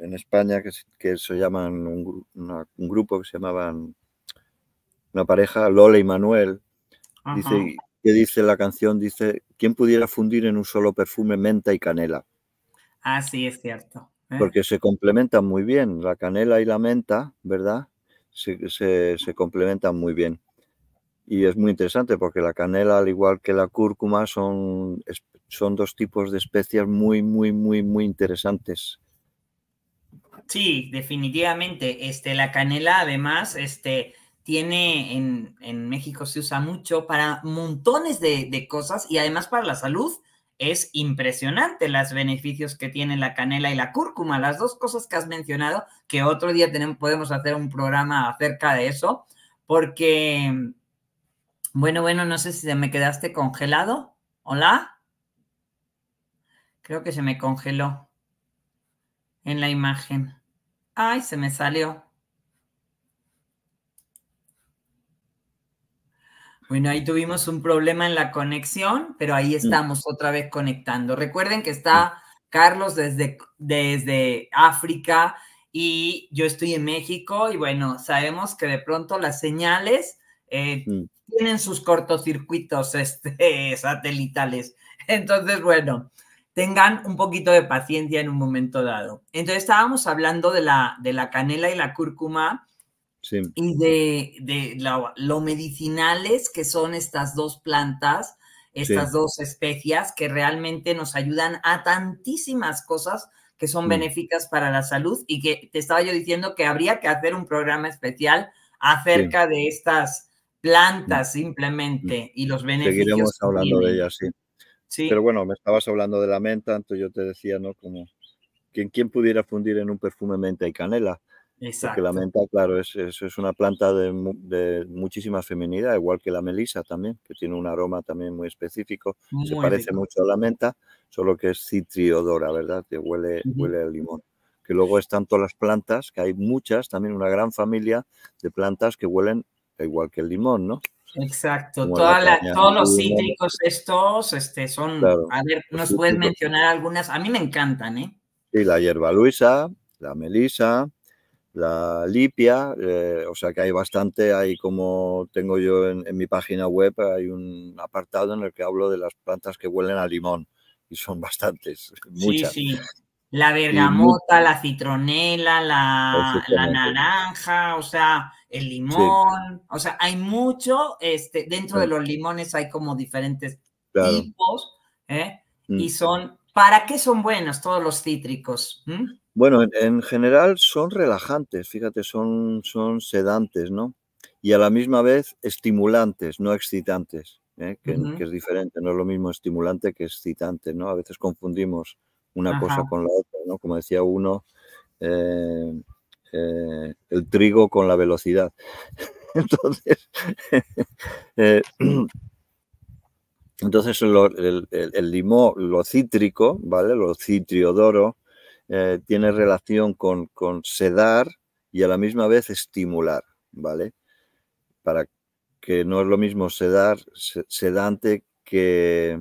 Speaker 2: En España que, que se llaman... Un, un grupo que se llamaban una pareja, Lola y Manuel. Dice, ¿qué dice la canción? Dice, ¿quién pudiera fundir en un solo perfume menta y canela?
Speaker 1: Ah, sí, es cierto.
Speaker 2: ¿eh? Porque se complementan muy bien, la canela y la menta, ¿verdad? Se, se, complementan muy bien. Y es muy interesante porque la canela, al igual que la cúrcuma, son, son dos tipos de especias muy, muy, muy, muy interesantes.
Speaker 1: Sí, definitivamente. Este, la canela, además, este, tiene en, en, México, se usa mucho para montones de, cosas y además para la salud. Es impresionante los beneficios que tiene la canela y la cúrcuma, las dos cosas que has mencionado, que otro día tenemos, podemos hacer un programa acerca de eso, porque, bueno, bueno, no sé si me quedaste congelado. Hola. Creo que se me congeló en la imagen. Ay, se me salió. Bueno, ahí tuvimos un problema en la conexión, pero ahí mm. estamos otra vez conectando. Recuerden que está mm. Carlos desde, África y yo estoy en México y bueno, sabemos que de pronto las señales eh, mm. tienen sus cortocircuitos [laughs] este, satelitales. Entonces, bueno, tengan un poquito de paciencia en un momento dado. Entonces, estábamos hablando de la, de la canela y la cúrcuma y de, de lo medicinales que son estas dos plantas,
Speaker 2: estas dos
Speaker 1: especias que realmente nos ayudan a tantísimas cosas que son mm. benéficas para la salud y que te estaba yo diciendo que habría que hacer un programa especial acerca de estas mm. plantas simplemente mm. y los beneficios. Seguiremos hablando de ellas,
Speaker 2: sí. Pero bueno, me estabas hablando de la menta, entonces yo te decía, ¿no? Como quién pudiera fundir en un perfume menta y canela.
Speaker 1: Exacto. Porque la menta,
Speaker 2: claro, es, una planta de, muchísima feminidad, igual que la melisa también, que tiene un aroma también muy específico. Se parece mucho a la menta, solo que es citriodora, ¿verdad? Que huele, huele al limón. Que luego están todas las plantas, que hay muchas, también una gran familia de plantas que huelen igual que el limón, ¿no? Exacto, todos los cítricos
Speaker 1: estos este, son, a ver, nos puedes mencionar algunas, a mí me encantan, ¿eh?
Speaker 2: Sí, la hierba luisa, la melisa, la lipia, eh, o sea que hay bastante, hay como tengo yo en, mi página web, hay un apartado en el que hablo de las plantas que huelen a limón y son [laughs] bastantes, muchas. Sí, sí.
Speaker 1: La bergamota, la citronela, la, naranja, o sea, el limón, o sea, hay mucho, este, dentro de los limones hay como diferentes
Speaker 2: tipos,
Speaker 1: ¿eh? Y mm. son, ¿para qué son buenos todos los cítricos? ¿Mm?
Speaker 2: Bueno, en, general son relajantes, fíjate, son, son sedantes, ¿no? Y a la misma vez estimulantes, no excitantes, ¿eh? que, es diferente, no es lo mismo estimulante que excitante, ¿no? A veces confundimos una cosa con la otra, ¿no? Como decía uno, eh, eh, el trigo con la velocidad. [laughs] Entonces, [laughs] [clears throat] entonces el, el, limón, lo cítrico, ¿vale? Lo citriodoro, eh, tiene relación con, con, sedar y a la misma vez estimular, ¿vale? Para que no es lo mismo sedar, sedante que,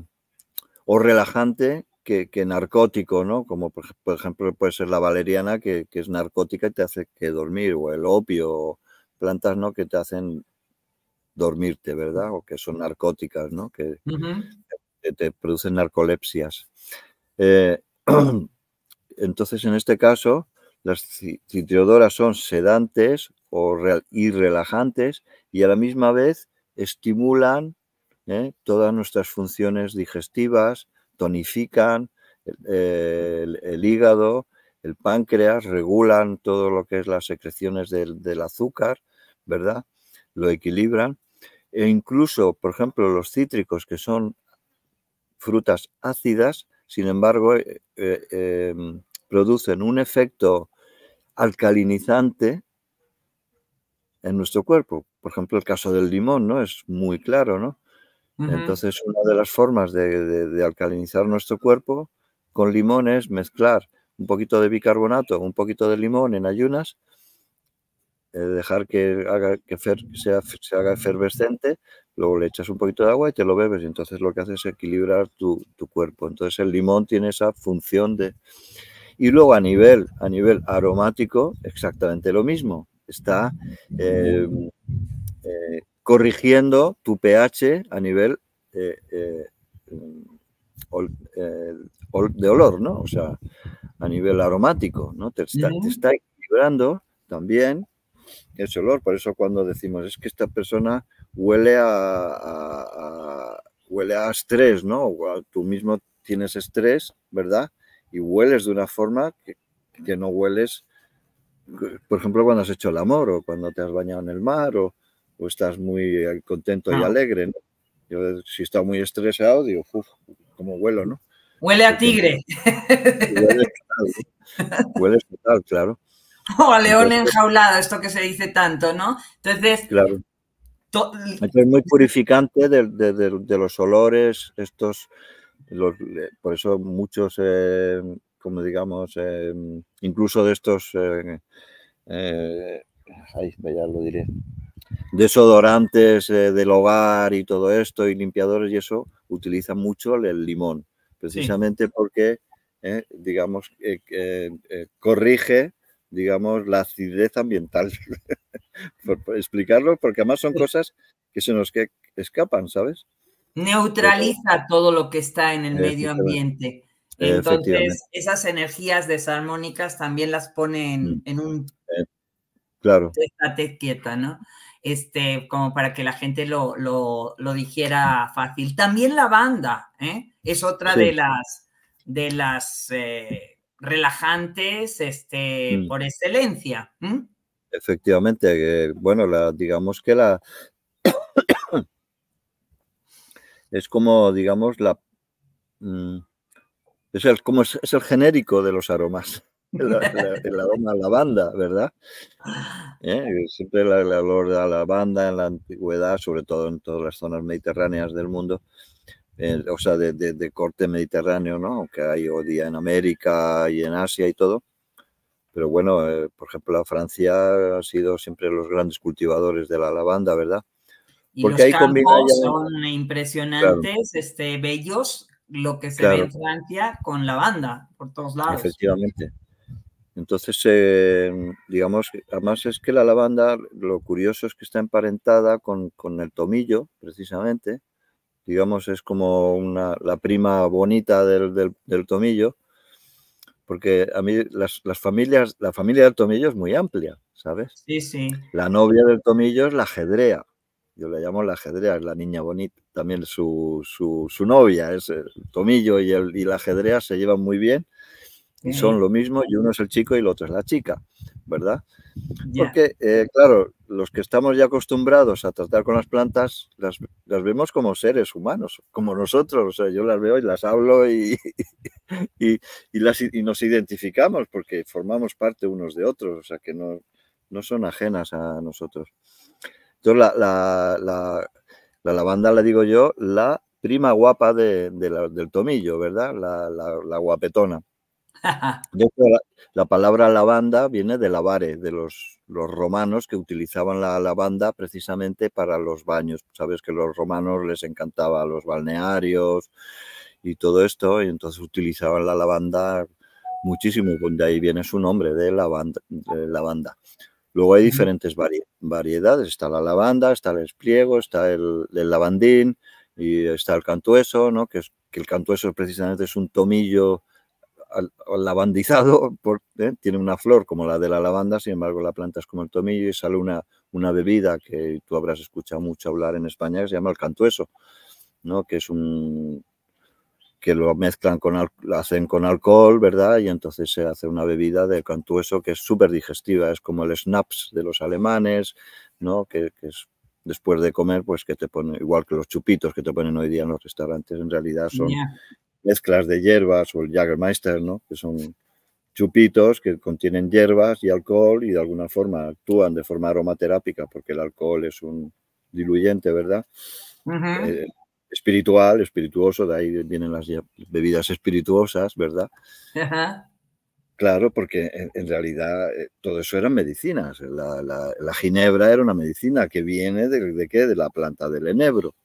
Speaker 2: o relajante que, narcótico, ¿no? Como por, ejemplo puede ser la valeriana, que, es narcótica y te hace que dormir, o el opio, plantas, ¿no? Que te hacen dormirte, ¿verdad? O que son narcóticas, ¿no? Que te, producen narcolepsias. Eh, [clears throat] entonces, en este caso, las citriodoras son sedantes o y relajantes y a la misma vez estimulan ¿eh? todas nuestras funciones digestivas, tonifican el, hígado, el páncreas, regulan todo lo que es las secreciones del, del azúcar, ¿verdad? Lo equilibran. E incluso, por ejemplo, los cítricos, que son frutas ácidas, sin embargo, eh, eh, eh, producen un efecto alcalinizante en nuestro cuerpo. Por ejemplo, el caso del limón, ¿no? Es muy claro, ¿no? Entonces, una de las formas de, de alcalinizar nuestro cuerpo con limón es mezclar un poquito de bicarbonato, un poquito de limón en ayunas eh, dejar que, haga, que, se haga efervescente, luego le echas un poquito de agua y te lo bebes. Y entonces lo que hace es equilibrar tu, tu cuerpo. Entonces el limón tiene esa función de... Y luego a nivel, a nivel aromático, exactamente lo mismo. Está eh, eh, corrigiendo tu pH a nivel de olor, ¿no? O sea, a nivel aromático, ¿no? está, te está equilibrando también ese olor. Por eso cuando decimos, es que esta persona huele a, huele a estrés, ¿no? Tú mismo tienes estrés, ¿verdad? Y hueles de una forma que, no hueles, por ejemplo, cuando has hecho el amor o cuando te has bañado en el mar o, estás muy contento y ah. alegre, ¿no? Yo, si está muy estresado, digo, uff, cómo huelo, ¿no?
Speaker 1: Huele a tigre.
Speaker 2: [laughs] Huele a [laughs] huele claro.
Speaker 1: [laughs] o a león enjaulado, esto que se dice tanto, ¿no? Entonces,
Speaker 2: claro. es muy purificante de, los olores, estos, eh, por eso muchos, eh, como digamos, eh, incluso de estos, ya lo diré, desodorantes del hogar y todo esto, y limpiadores y eso, utilizan mucho el limón, precisamente porque, digamos, corrige digamos, la acidez ambiental. [laughs] por, explicarlo, porque además son cosas que se nos escapan, ¿sabes?
Speaker 1: Neutraliza todo lo que está en el medio ambiente.
Speaker 2: Entonces,
Speaker 1: esas energías desarmónicas también las ponen mm. en, un...
Speaker 2: Eh, claro.
Speaker 1: Estate quieta, ¿no? Este, como para que la gente lo, lo, lo dijera fácil. También la banda, ¿eh? Es otra de las, de las eh, relajantes este, mm. por excelencia.
Speaker 2: Efectivamente, eh, bueno, la, digamos que la... [coughs] es como, digamos, la... Mm, es, el, como es, el genérico de los aromas. [laughs] El, aroma a lavanda, ¿verdad? ¿Eh? Siempre el, olor la lavanda en la antigüedad, sobre todo en todas las zonas mediterráneas del mundo, o sea, de, de, corte mediterráneo, ¿no? Que hay hoy día en América y en Asia y todo. Pero bueno, eh, por ejemplo, la Francia ha sido siempre los grandes cultivadores de la lavanda, ¿verdad? Y Porque los ahí campos
Speaker 1: son impresionantes, este, bellos, lo que se ve en Francia con lavanda por todos lados. Efectivamente.
Speaker 2: Entonces, em, digamos, además es que la lavanda, lo curioso es que está emparentada con, con el tomillo, precisamente, digamos, es como una, la prima bonita del, del, tomillo, porque a mí las, las, familias, la familia del tomillo es muy amplia, ¿sabes? Sí, sí. La novia del tomillo es la ajedrea yo le llamo la ajedrea es la niña bonita, también su, su, su novia, es el tomillo y, el, y la ajedrea se llevan muy bien son lo mismo y uno es el chico y el otro es la chica, ¿verdad? Porque, eh, claro, los que estamos ya acostumbrados a tratar con las plantas, las, las, vemos como seres humanos, como nosotros. O sea, yo las veo y las hablo y, [laughs] y, y, las, y nos identificamos porque formamos parte unos de otros, o sea, que no, no son ajenas a nosotros. Entonces, la, la, la, lavanda la digo yo, la prima guapa de, del tomillo, ¿verdad? la guapetona.
Speaker 1: [laughs]
Speaker 2: la, palabra lavanda viene de lavare, de los, romanos que utilizaban la lavanda precisamente para los baños. Sabes que los romanos les encantaba los balnearios y todo esto, y entonces utilizaban la lavanda muchísimo, pues de ahí viene su nombre de lavanda. lavanda. Luego hay diferentes variedades, está la lavanda, está el espliego, está el, lavandín y está el cantueso, ¿no? que, es, que el cantueso precisamente es un tomillo al, lavandizado, ¿eh? tiene una flor como la de la lavanda, sin embargo la planta es como el tomillo y sale una, una bebida que tú habrás escuchado mucho hablar en España que se llama el cantueso, ¿no? que es un que lo mezclan con hacen con alcohol, ¿verdad? Y entonces se hace una bebida de cantueso que es súper digestiva, es como el snaps de los alemanes, ¿no? Que, es después de comer, pues que te pone, igual que los chupitos que te ponen hoy día en los restaurantes, en realidad son mezclas de hierbas o el Jagermeister, ¿no? que son chupitos que contienen hierbas y alcohol y de alguna forma actúan de forma aromaterápica porque el alcohol es un diluyente, ¿verdad? Eh, espiritual, espirituoso, de ahí vienen las bebidas espirituosas, ¿verdad? Claro, porque en, realidad eh, todo eso eran medicinas. La, ginebra era una medicina que viene de qué? De la planta del enebro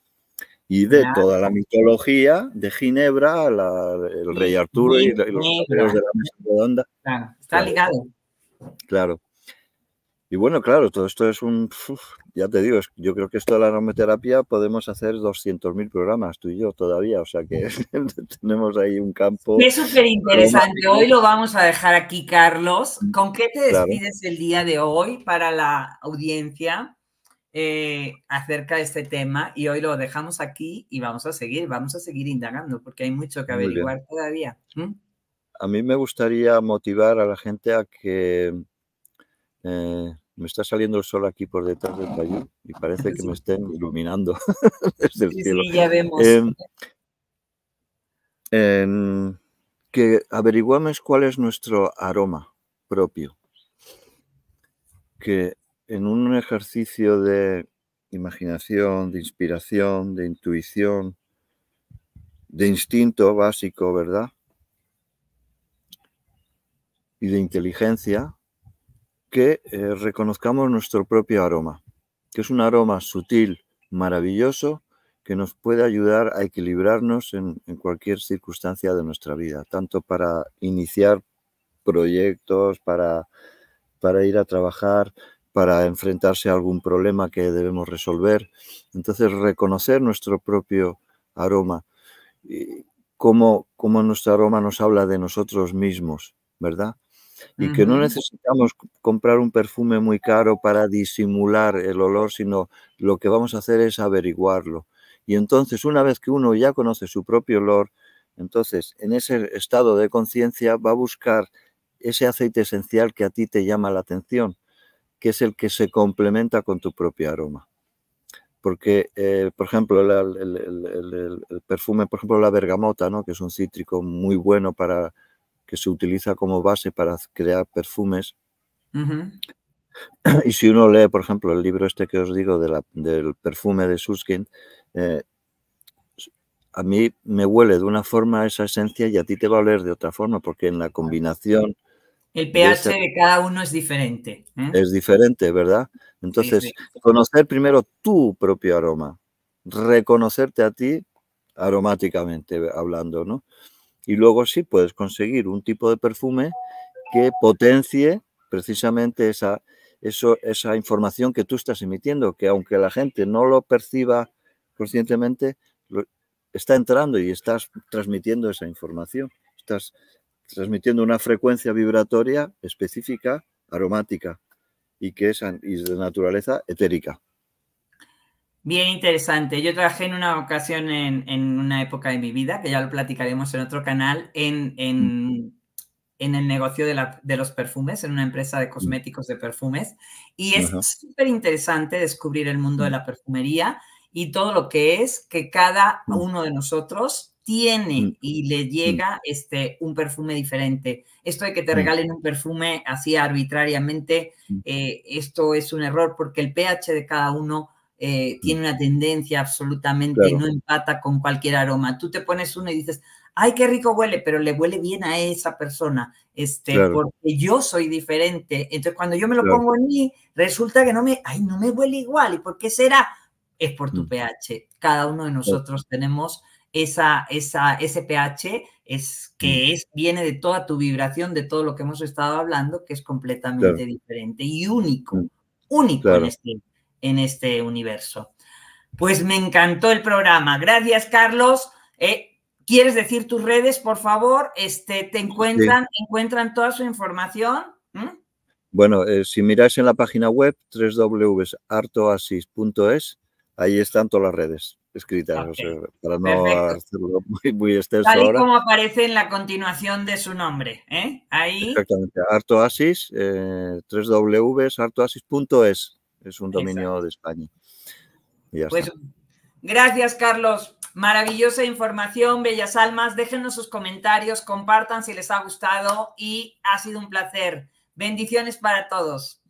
Speaker 2: y de toda la mitología de Ginebra, el rey Arturo y, los de la mesa redonda.
Speaker 1: está ligado.
Speaker 2: Claro. Y bueno, claro, todo esto es un, ya te digo, yo creo que esto de la aromaterapia podemos hacer 200.000 programas, tú y yo todavía, o sea que [laughs] tenemos ahí un campo. Es súper interesante, hoy lo
Speaker 1: vamos a dejar aquí, Carlos. ¿Con qué te despides el día de hoy para la audiencia? Eh, acerca de este tema y hoy lo dejamos aquí y vamos a seguir, vamos a seguir indagando porque hay mucho que averiguar todavía.
Speaker 2: A mí me gustaría motivar a la gente a que... Eh, me está saliendo el sol aquí por detrás del país y parece que me estén iluminando [laughs] desde el cielo. Sí, ya vemos. Em, em, que averiguamos cuál es nuestro aroma propio. Que en un ejercicio de imaginación, de inspiración, de intuición, de instinto básico, ¿verdad? Y de inteligencia, que eh, reconozcamos nuestro propio aroma, que es un aroma sutil, maravilloso, que nos puede ayudar a equilibrarnos en, cualquier circunstancia de nuestra vida, tanto para iniciar proyectos, para, para ir a trabajar, para enfrentarse a algún problema que debemos resolver. Entonces, reconocer nuestro propio aroma, cómo, nuestro aroma nos habla de nosotros mismos, ¿verdad? Y que no necesitamos comprar un perfume muy caro para disimular el olor, sino lo que vamos a hacer es averiguarlo. Y entonces, una vez que uno ya conoce su propio olor, entonces, en ese estado de conciencia va a buscar ese aceite esencial que a ti te llama la atención que es el que se complementa con tu propio aroma. Porque, eh, por ejemplo, el, perfume, por ejemplo, la bergamota, ¿no? que es un cítrico muy bueno para que se utiliza como base para crear perfumes. Y si uno lee, por ejemplo, el libro este que os digo de la, del perfume de Suskin, eh, a mí me huele de una forma esa esencia y a ti te va a oler de otra forma, porque en la combinación
Speaker 1: el pH de, cada uno es diferente. ¿eh?
Speaker 2: Es diferente, ¿verdad? Entonces, conocer primero tu propio aroma, reconocerte a ti aromáticamente eh, hablando, ¿no? Y luego sí puedes conseguir un tipo de perfume que potencie precisamente esa, esa información que tú estás emitiendo, que aunque la gente no lo perciba conscientemente, está entrando y estás transmitiendo esa información, estás transmitiendo una frecuencia vibratoria específica, aromática, y que es de naturaleza etérica.
Speaker 1: Bien interesante. Yo trabajé en una ocasión, en, una época de mi vida, que ya lo platicaremos en otro canal, en, mm. el negocio de, los perfumes, en una empresa de mm. cosméticos de perfumes. Y es súper interesante descubrir el mundo de mm. la perfumería y todo lo que es que cada uno de nosotros tiene mm, y le mm. llega este, un perfume diferente. Esto de que te mm. regalen un perfume así arbitrariamente, eh, esto es un error porque el pH de cada uno eh, tiene una tendencia absolutamente, no empata con cualquier aroma. Tú te pones uno y dices, ay, qué rico huele, pero le huele bien a esa persona, este, porque yo soy diferente. Entonces, cuando yo me lo pongo en mí, resulta que no me, ay, no me huele igual. ¿Y por qué será? Es por tu pH. Cada uno de nosotros tenemos esa, esa, es mm. que es, viene de toda tu vibración, de todo lo que hemos estado hablando, que es completamente diferente y único, mm. único en, este, en, este, universo. Pues me encantó el programa. Gracias, Carlos. Eh, ¿Quieres decir tus redes, por favor? Este, ¿Te encuentran, encuentran toda su información?
Speaker 2: Bueno, eh, si miráis en la página web www.artoasis.es, ahí están todas las redes escrita, para no hacerlo muy, extenso. Tal y como
Speaker 1: aparece en la continuación de su nombre. ¿eh? Ahí.
Speaker 2: Exactamente, Artoasis, eh, www.artoasis.es, es un dominio de España. Pues,
Speaker 1: gracias, Carlos. Maravillosa información, bellas almas. Déjenos sus comentarios, compartan si les ha gustado y ha sido un placer. Bendiciones para todos.